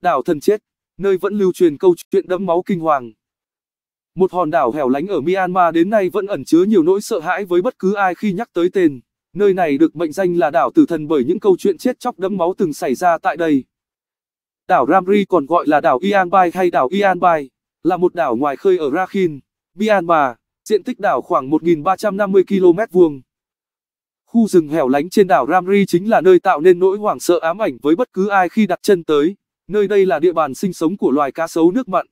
đảo thần chết, nơi vẫn lưu truyền câu chuyện đẫm máu kinh hoàng. Một hòn đảo hẻo lánh ở Myanmar đến nay vẫn ẩn chứa nhiều nỗi sợ hãi với bất cứ ai khi nhắc tới tên. Nơi này được mệnh danh là đảo tử thần bởi những câu chuyện chết chóc đẫm máu từng xảy ra tại đây. Đảo Ramri còn gọi là đảo Ianbai hay đảo Ianbai, là một đảo ngoài khơi ở Rakhin, Myanmar, diện tích đảo khoảng 1.350 km vuông. Khu rừng hẻo lánh trên đảo Ramri chính là nơi tạo nên nỗi hoảng sợ ám ảnh với bất cứ ai khi đặt chân tới. Nơi đây là địa bàn sinh sống của loài cá sấu nước mặn.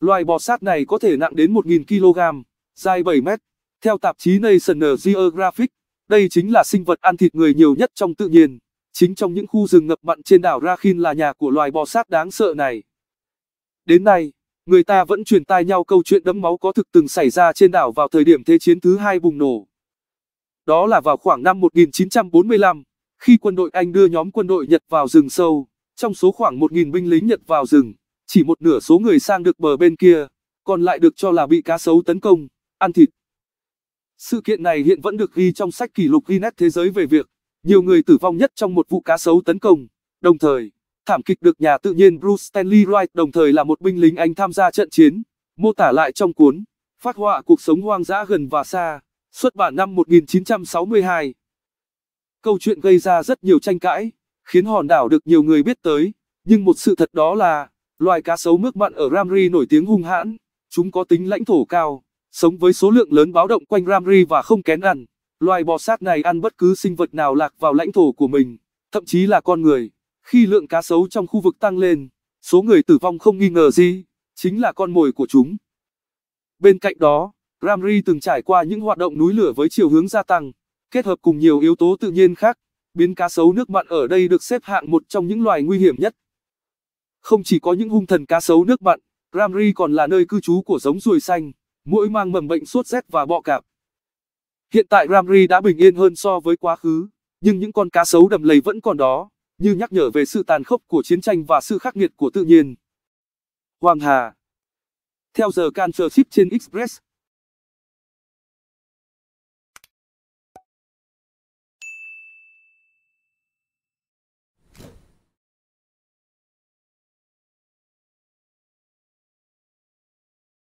Loài bò sát này có thể nặng đến 1.000 kg, dài 7 mét. Theo tạp chí National Geographic, đây chính là sinh vật ăn thịt người nhiều nhất trong tự nhiên. Chính trong những khu rừng ngập mặn trên đảo Rakhine là nhà của loài bò sát đáng sợ này. Đến nay, người ta vẫn truyền tai nhau câu chuyện đẫm máu có thực từng xảy ra trên đảo vào thời điểm Thế chiến thứ hai bùng nổ. Đó là vào khoảng năm 1945, khi quân đội Anh đưa nhóm quân đội Nhật vào rừng sâu. Trong số khoảng 1.000 binh lính Nhật vào rừng, chỉ một nửa số người sang được bờ bên kia, còn lại được cho là bị cá sấu tấn công, ăn thịt. Sự kiện này hiện vẫn được ghi trong sách kỷ lục Guinness Thế giới về việc nhiều người tử vong nhất trong một vụ cá sấu tấn công. Đồng thời, thảm kịch được nhà tự nhiên Bruce Stanley Wright đồng thời là một binh lính Anh tham gia trận chiến, mô tả lại trong cuốn Phát họa cuộc sống hoang dã gần và xa, xuất bản năm 1962. Câu chuyện gây ra rất nhiều tranh cãi khiến hòn đảo được nhiều người biết tới. Nhưng một sự thật đó là, loài cá sấu mước mặn ở Ramri nổi tiếng hung hãn, chúng có tính lãnh thổ cao, sống với số lượng lớn báo động quanh Ramri và không kén ăn. Loài bò sát này ăn bất cứ sinh vật nào lạc vào lãnh thổ của mình, thậm chí là con người. Khi lượng cá sấu trong khu vực tăng lên, số người tử vong không nghi ngờ gì, chính là con mồi của chúng. Bên cạnh đó, Ramri từng trải qua những hoạt động núi lửa với chiều hướng gia tăng, kết hợp cùng nhiều yếu tố tự nhiên khác, biến cá sấu nước mặn ở đây được xếp hạng một trong những loài nguy hiểm nhất. Không chỉ có những hung thần cá sấu nước mặn, Ramri còn là nơi cư trú của giống ruồi xanh, mũi mang mầm bệnh sốt rét và bọ cạp. Hiện tại Ramri đã bình yên hơn so với quá khứ, nhưng những con cá sấu đầm lầy vẫn còn đó, như nhắc nhở về sự tàn khốc của chiến tranh và sự khắc nghiệt của tự nhiên. Hoàng Hà Theo giờ Cancer Ship trên Express,